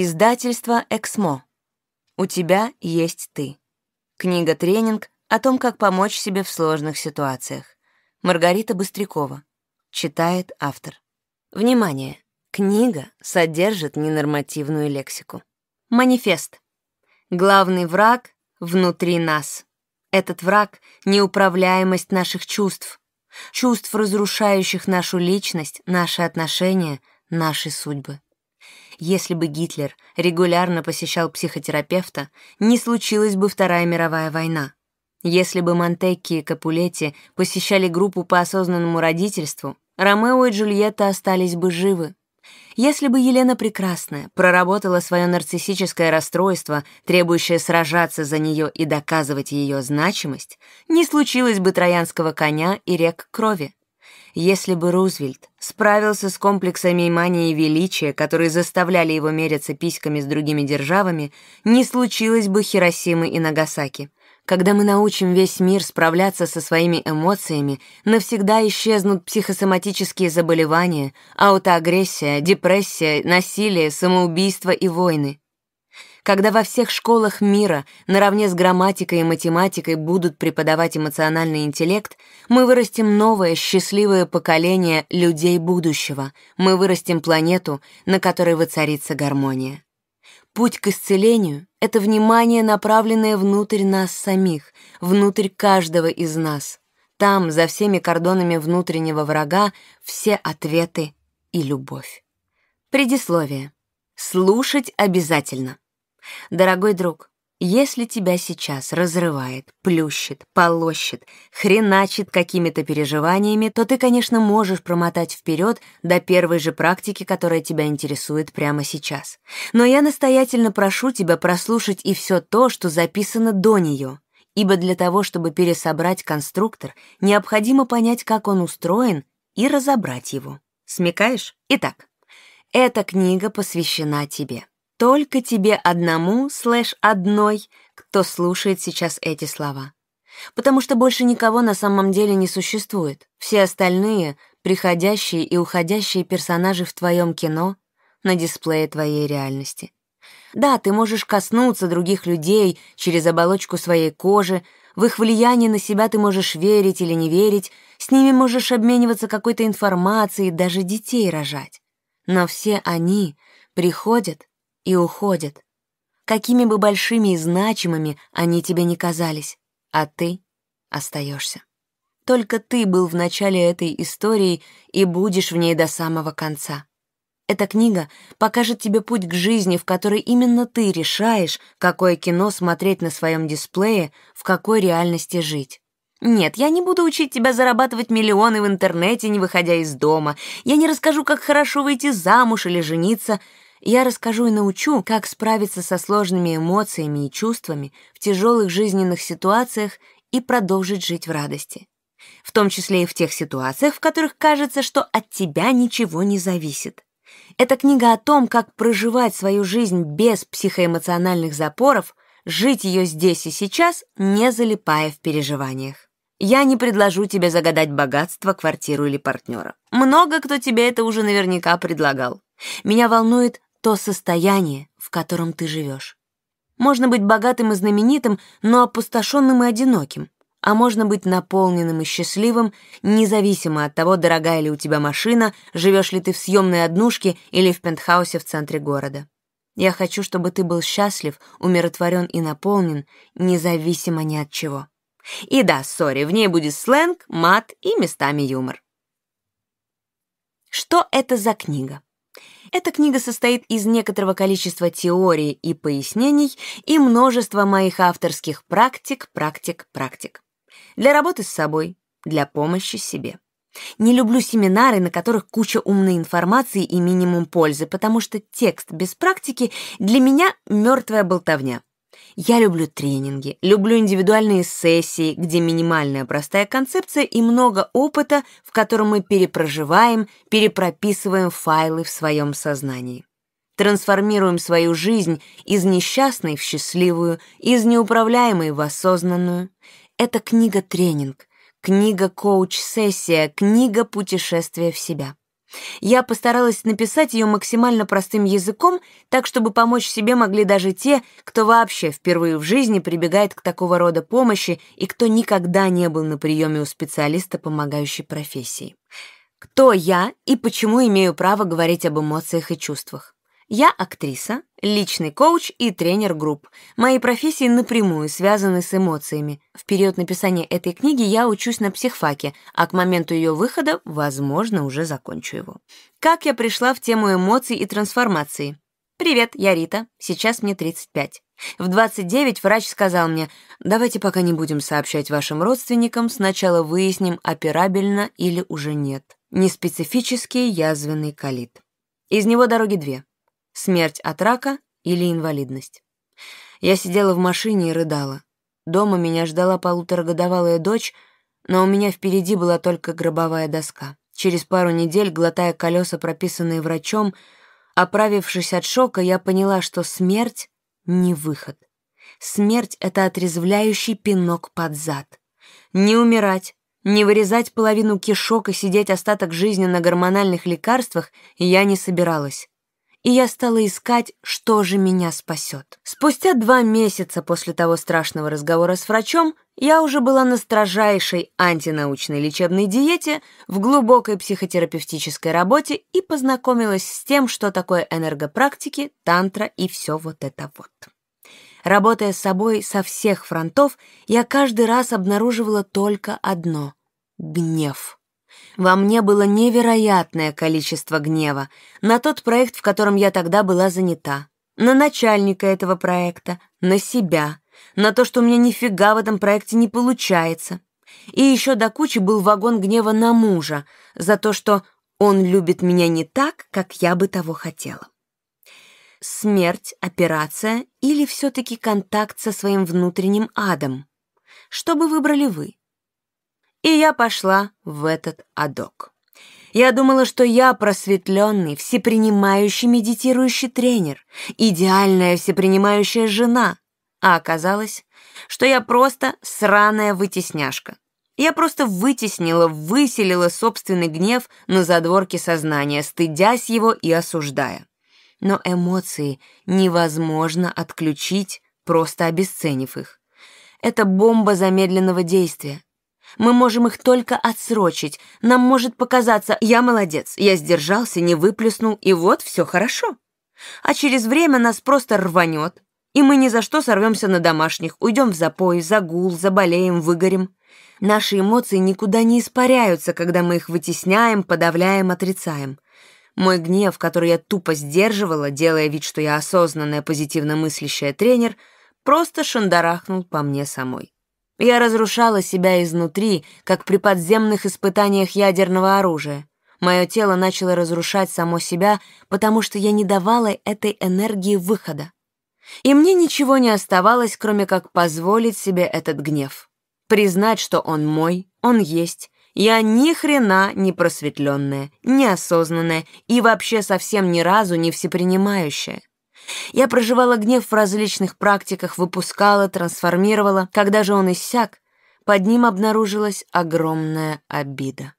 Издательство «Эксмо». У тебя есть ты. Книга-тренинг о том, как помочь себе в сложных ситуациях. Маргарита Быстрякова. Читает автор. Внимание! Книга содержит ненормативную лексику. Манифест. Главный враг внутри нас. Этот враг — неуправляемость наших чувств, чувств, разрушающих нашу личность, наши отношения, наши судьбы. Если бы Гитлер регулярно посещал психотерапевта, не случилась бы Вторая мировая война. Если бы Монтекки и Капулетти посещали группу по осознанному родительству, Ромео и Джульетта остались бы живы. Если бы Елена Прекрасная проработала свое нарциссическое расстройство, требующее сражаться за нее и доказывать ее значимость, не случилось бы «Троянского коня» и «Рек крови». Если бы Рузвельт справился с комплексами мании величия, которые заставляли его меряться письками с другими державами, не случилось бы Хиросимы и Нагасаки. Когда мы научим весь мир справляться со своими эмоциями, навсегда исчезнут психосоматические заболевания, аутоагрессия, депрессия, насилие, самоубийство и войны когда во всех школах мира наравне с грамматикой и математикой будут преподавать эмоциональный интеллект, мы вырастим новое счастливое поколение людей будущего, мы вырастим планету, на которой воцарится гармония. Путь к исцелению — это внимание, направленное внутрь нас самих, внутрь каждого из нас. Там, за всеми кордонами внутреннего врага, все ответы и любовь. Предисловие. Слушать обязательно. Дорогой друг, если тебя сейчас разрывает, плющит, полощет, хреначит какими-то переживаниями, то ты, конечно, можешь промотать вперед до первой же практики, которая тебя интересует прямо сейчас. Но я настоятельно прошу тебя прослушать и все то, что записано до нее, ибо для того, чтобы пересобрать конструктор, необходимо понять, как он устроен, и разобрать его. Смекаешь? Итак, эта книга посвящена тебе. Только тебе одному, слэш одной, кто слушает сейчас эти слова. Потому что больше никого на самом деле не существует. Все остальные — приходящие и уходящие персонажи в твоем кино на дисплее твоей реальности. Да, ты можешь коснуться других людей через оболочку своей кожи, в их влияние на себя ты можешь верить или не верить, с ними можешь обмениваться какой-то информацией, даже детей рожать. Но все они приходят и уходят. Какими бы большими и значимыми они тебе не казались, а ты остаешься. Только ты был в начале этой истории и будешь в ней до самого конца. Эта книга покажет тебе путь к жизни, в которой именно ты решаешь, какое кино смотреть на своем дисплее, в какой реальности жить. Нет, я не буду учить тебя зарабатывать миллионы в интернете, не выходя из дома. Я не расскажу, как хорошо выйти замуж или жениться я расскажу и научу, как справиться со сложными эмоциями и чувствами в тяжелых жизненных ситуациях и продолжить жить в радости. В том числе и в тех ситуациях, в которых кажется, что от тебя ничего не зависит. Эта книга о том, как проживать свою жизнь без психоэмоциональных запоров, жить ее здесь и сейчас, не залипая в переживаниях. Я не предложу тебе загадать богатство, квартиру или партнера. Много кто тебе это уже наверняка предлагал. Меня волнует, то состояние, в котором ты живешь. Можно быть богатым и знаменитым, но опустошенным и одиноким. А можно быть наполненным и счастливым, независимо от того, дорогая ли у тебя машина, живешь ли ты в съемной однушке или в пентхаусе в центре города. Я хочу, чтобы ты был счастлив, умиротворен и наполнен, независимо ни от чего. И да, сори, в ней будет сленг, мат и местами юмор. Что это за книга? Эта книга состоит из некоторого количества теорий и пояснений и множества моих авторских практик, практик, практик. Для работы с собой, для помощи себе. Не люблю семинары, на которых куча умной информации и минимум пользы, потому что текст без практики для меня мертвая болтовня. Я люблю тренинги, люблю индивидуальные сессии, где минимальная простая концепция и много опыта, в котором мы перепроживаем, перепрописываем файлы в своем сознании. Трансформируем свою жизнь из несчастной в счастливую, из неуправляемой в осознанную. Это книга-тренинг, книга-коуч-сессия, книга путешествия в себя. Я постаралась написать ее максимально простым языком, так чтобы помочь себе могли даже те, кто вообще впервые в жизни прибегает к такого рода помощи и кто никогда не был на приеме у специалиста, помогающей профессии. Кто я и почему имею право говорить об эмоциях и чувствах? Я актриса, личный коуч и тренер групп. Мои профессии напрямую связаны с эмоциями. В период написания этой книги я учусь на психфаке, а к моменту ее выхода, возможно, уже закончу его. Как я пришла в тему эмоций и трансформации? «Привет, я Рита. Сейчас мне 35. В 29 врач сказал мне, давайте пока не будем сообщать вашим родственникам, сначала выясним, операбельно или уже нет. Неспецифический язвенный колит. Из него дороги две смерть от рака или инвалидность. Я сидела в машине и рыдала. Дома меня ждала полуторагодовалая дочь, но у меня впереди была только гробовая доска. Через пару недель, глотая колеса, прописанные врачом, оправившись от шока, я поняла, что смерть — не выход. Смерть — это отрезвляющий пинок под зад. Не умирать, не вырезать половину кишок и сидеть остаток жизни на гормональных лекарствах я не собиралась и я стала искать, что же меня спасет. Спустя два месяца после того страшного разговора с врачом я уже была на строжайшей антинаучной лечебной диете, в глубокой психотерапевтической работе и познакомилась с тем, что такое энергопрактики, тантра и все вот это вот. Работая с собой со всех фронтов, я каждый раз обнаруживала только одно — гнев. Во мне было невероятное количество гнева на тот проект, в котором я тогда была занята, на начальника этого проекта, на себя, на то, что у меня нифига в этом проекте не получается. И еще до кучи был вагон гнева на мужа за то, что он любит меня не так, как я бы того хотела. Смерть, операция или все-таки контакт со своим внутренним адом? Что бы выбрали вы? И я пошла в этот адок. Я думала, что я просветленный, всепринимающий медитирующий тренер, идеальная всепринимающая жена, а оказалось, что я просто сраная вытесняшка. Я просто вытеснила, выселила собственный гнев на задворке сознания, стыдясь его и осуждая. Но эмоции невозможно отключить, просто обесценив их. Это бомба замедленного действия, мы можем их только отсрочить. Нам может показаться, я молодец, я сдержался, не выплеснул, и вот все хорошо. А через время нас просто рванет, и мы ни за что сорвемся на домашних, уйдем в запой, загул, заболеем, выгорем. Наши эмоции никуда не испаряются, когда мы их вытесняем, подавляем, отрицаем. Мой гнев, который я тупо сдерживала, делая вид, что я осознанная, позитивно мыслящая тренер, просто шандарахнул по мне самой. Я разрушала себя изнутри, как при подземных испытаниях ядерного оружия. Мое тело начало разрушать само себя, потому что я не давала этой энергии выхода. И мне ничего не оставалось, кроме как позволить себе этот гнев. Признать, что он мой, он есть. Я ни хрена не просветленная, неосознанная и вообще совсем ни разу не всепринимающая. Я проживала гнев в различных практиках, выпускала, трансформировала. Когда же он иссяк, под ним обнаружилась огромная обида.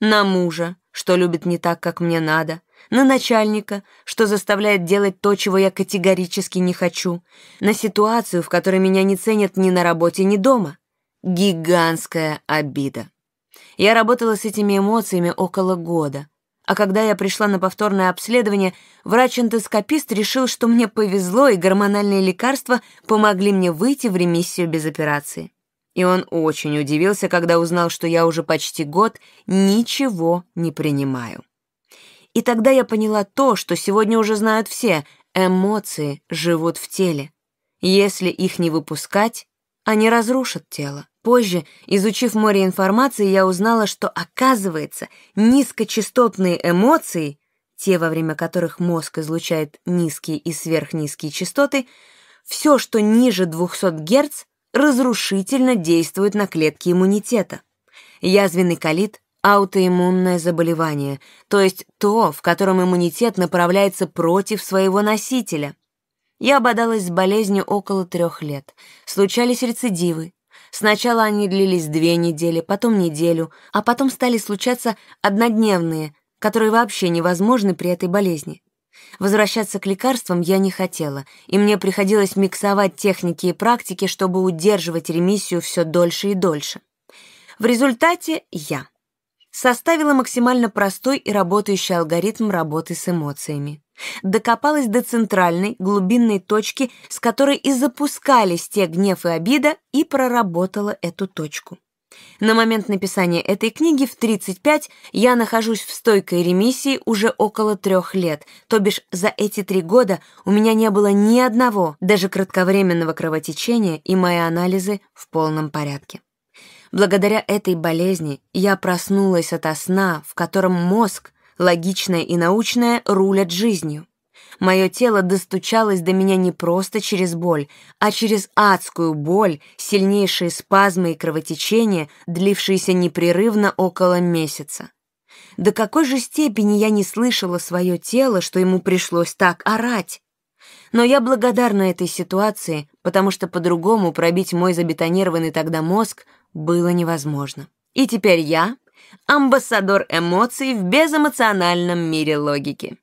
На мужа, что любит не так, как мне надо, на начальника, что заставляет делать то, чего я категорически не хочу, на ситуацию, в которой меня не ценят ни на работе, ни дома. Гигантская обида. Я работала с этими эмоциями около года — а когда я пришла на повторное обследование, врач-эндоскопист решил, что мне повезло, и гормональные лекарства помогли мне выйти в ремиссию без операции. И он очень удивился, когда узнал, что я уже почти год ничего не принимаю. И тогда я поняла то, что сегодня уже знают все — эмоции живут в теле. Если их не выпускать, они разрушат тело. Позже, изучив море информации, я узнала, что, оказывается, низкочастотные эмоции, те, во время которых мозг излучает низкие и сверхнизкие частоты, все, что ниже 200 Гц, разрушительно действует на клетки иммунитета. Язвенный колит — аутоиммунное заболевание, то есть то, в котором иммунитет направляется против своего носителя. Я ободалась с болезнью около трех лет. Случались рецидивы, Сначала они длились две недели, потом неделю, а потом стали случаться однодневные, которые вообще невозможны при этой болезни. Возвращаться к лекарствам я не хотела, и мне приходилось миксовать техники и практики, чтобы удерживать ремиссию все дольше и дольше. В результате я составила максимально простой и работающий алгоритм работы с эмоциями. Докопалась до центральной, глубинной точки, с которой и запускались те гнев и обида, и проработала эту точку. На момент написания этой книги в 35 я нахожусь в стойкой ремиссии уже около трех лет, то бишь за эти три года у меня не было ни одного, даже кратковременного кровотечения, и мои анализы в полном порядке. Благодаря этой болезни я проснулась ото сна, в котором мозг логичное и научное рулят жизнью. Мое тело достучалось до меня не просто через боль, а через адскую боль, сильнейшие спазмы и кровотечения, длившиеся непрерывно около месяца. До какой же степени я не слышала свое тело, что ему пришлось так орать? Но я благодарна этой ситуации, потому что по-другому пробить мой забетонированный тогда мозг было невозможно. И теперь я, амбассадор эмоций в безэмоциональном мире логики.